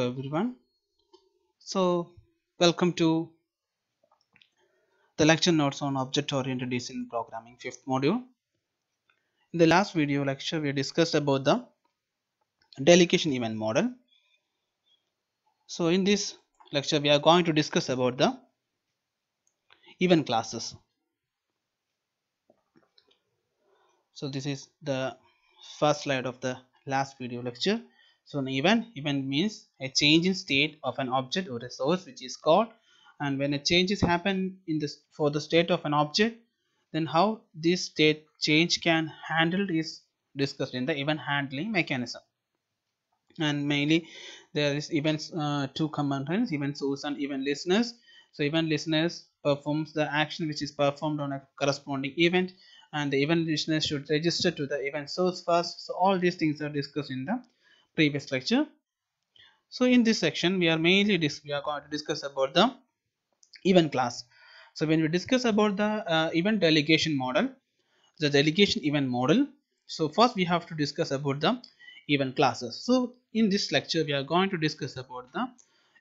to everyone so welcome to the lecture notes on object-oriented design programming fifth module in the last video lecture we discussed about the delegation event model so in this lecture we are going to discuss about the event classes so this is the first slide of the last video lecture so an event event means a change in state of an object or resource which is called and when a change is happened in this for the state of an object then how this state change can handled is discussed in the event handling mechanism and mainly there is events uh, two components event source and event listeners so event listeners performs the action which is performed on a corresponding event and the event listeners should register to the event source first so all these things are discussed in the previous lecture so in this section we are mainly we are going to discuss about the event class so when we discuss about the uh, event delegation model the delegation event model so first we have to discuss about the event classes so in this lecture we are going to discuss about the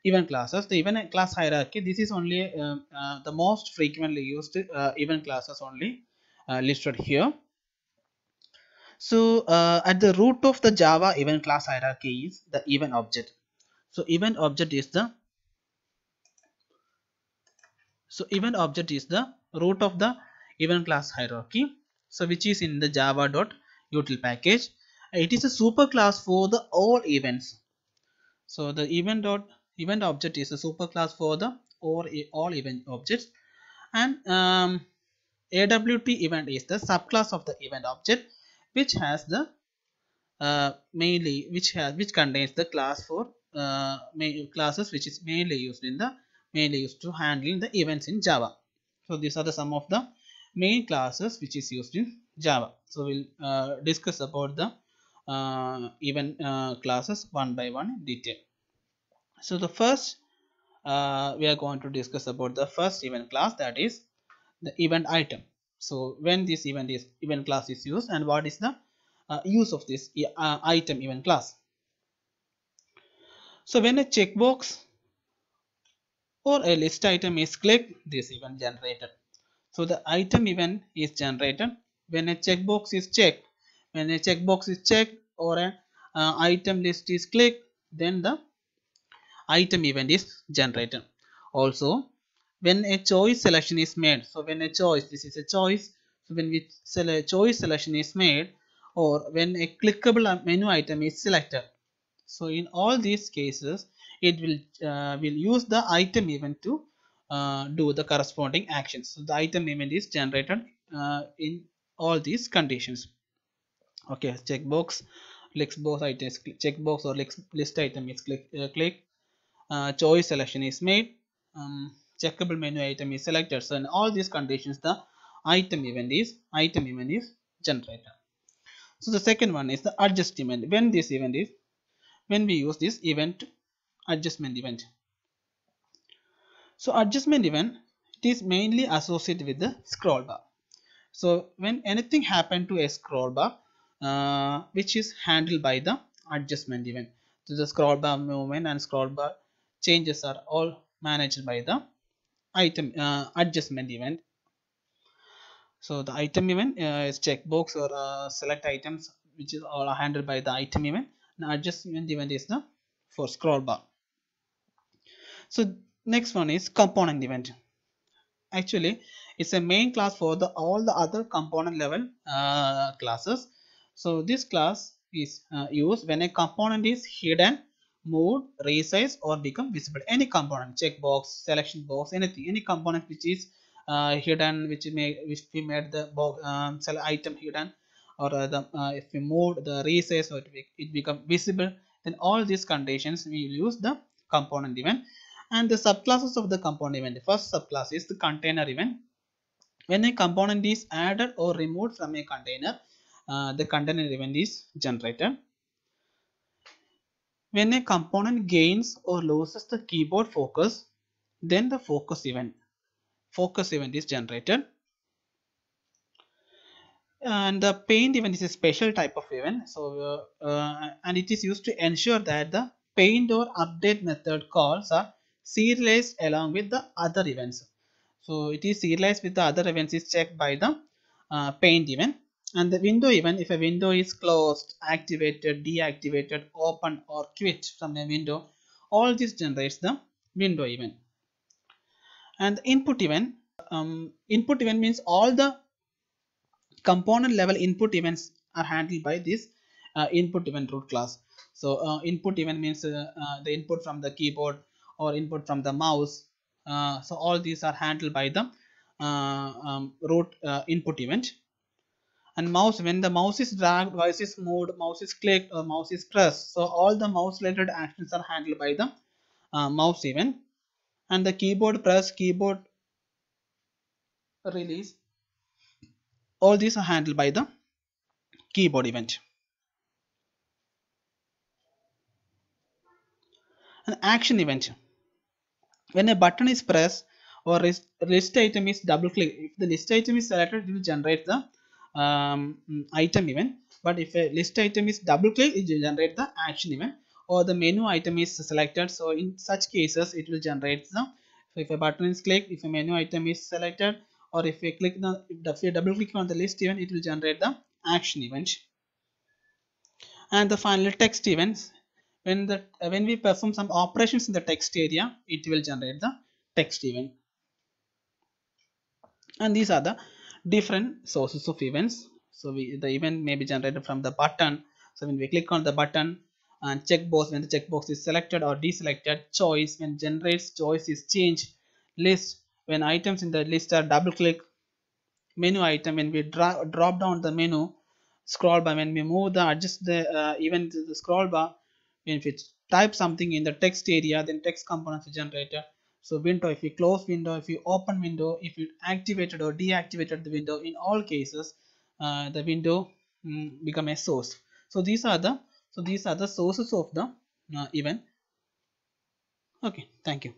event classes the event class hierarchy this is only uh, uh, the most frequently used uh, event classes only uh, listed here so uh, at the root of the Java event class hierarchy is the event object. So event object is the so event object is the root of the event class hierarchy. So which is in the java.util package. It is a superclass for the all events. So the event dot event object is a superclass for the all, all event objects and um, AWT event is the subclass of the event object which has the uh, mainly which has which contains the class for uh, classes which is mainly used in the mainly used to handling the events in java so these are the some of the main classes which is used in java so we'll uh, discuss about the uh, event uh, classes one by one in detail so the first uh, we are going to discuss about the first event class that is the event item so when this event is event class is used and what is the uh, use of this uh, item event class so when a checkbox or a list item is clicked this event generated so the item event is generated when a checkbox is checked when a checkbox is checked or an uh, item list is clicked then the item event is generated also when a choice selection is made so when a choice this is a choice so when we sell a choice selection is made or when a clickable menu item is selected so in all these cases it will uh, will use the item event to uh, do the corresponding actions so the item event is generated uh, in all these conditions okay checkbox list box items checkbox or list, list item is click uh, click uh, choice selection is made um, checkable menu item is selected so in all these conditions the item event is item event is generated so the second one is the adjustment when this event is when we use this event adjustment event so adjustment event it is mainly associated with the scroll bar so when anything happen to a scroll bar uh, which is handled by the adjustment event so the scroll bar movement and scroll bar changes are all managed by the item uh, adjustment event so the item event uh, is checkbox or uh, select items which is all handled by the item event and adjustment event is the for scroll bar so next one is component event actually it's a main class for the all the other component level uh, classes so this class is uh, used when a component is hidden move, resize or become visible. Any component, checkbox, selection box, anything, any component which is uh, hidden, which may which we made the box, um, cell item hidden or uh, the, uh, if we moved the resize or it, be, it become visible, then all these conditions we use the component event and the subclasses of the component event. The first subclass is the container event. When a component is added or removed from a container, uh, the container event is generated. When a component gains or loses the keyboard focus, then the focus event, focus event is generated. And the paint event is a special type of event. So, uh, uh, and it is used to ensure that the paint or update method calls are serialized along with the other events. So, it is serialized with the other events is checked by the uh, paint event and the window even if a window is closed activated deactivated open or quit from a window all this generates the window event and input event um, input event means all the component level input events are handled by this uh, input event root class so uh, input event means uh, uh, the input from the keyboard or input from the mouse uh, so all these are handled by the uh, um, root input event and mouse when the mouse is dragged mouse is moved mouse is clicked or uh, mouse is pressed so all the mouse related actions are handled by the uh, mouse event and the keyboard press keyboard release all these are handled by the keyboard event an action event when a button is pressed or list, list item is double click if the list item is selected it will generate the um, item event but if a list item is double click it will generate the action event or the menu item is selected so in such cases it will generate the so if a button is clicked if a menu item is selected or if we click the if we double click on the list event it will generate the action event and the final text events when the when we perform some operations in the text area it will generate the text event and these are the different sources of events so we, the event may be generated from the button so when we click on the button and uh, checkbox when the checkbox is selected or deselected choice when generates choice is changed list when items in the list are double click menu item when we dra drop down the menu scroll bar when we move the adjust the uh, event the scroll bar when we type something in the text area then text components are generated so window if you close window if you open window if you activated or deactivated the window in all cases uh, the window mm, become a source so these are the so these are the sources of the uh, event okay thank you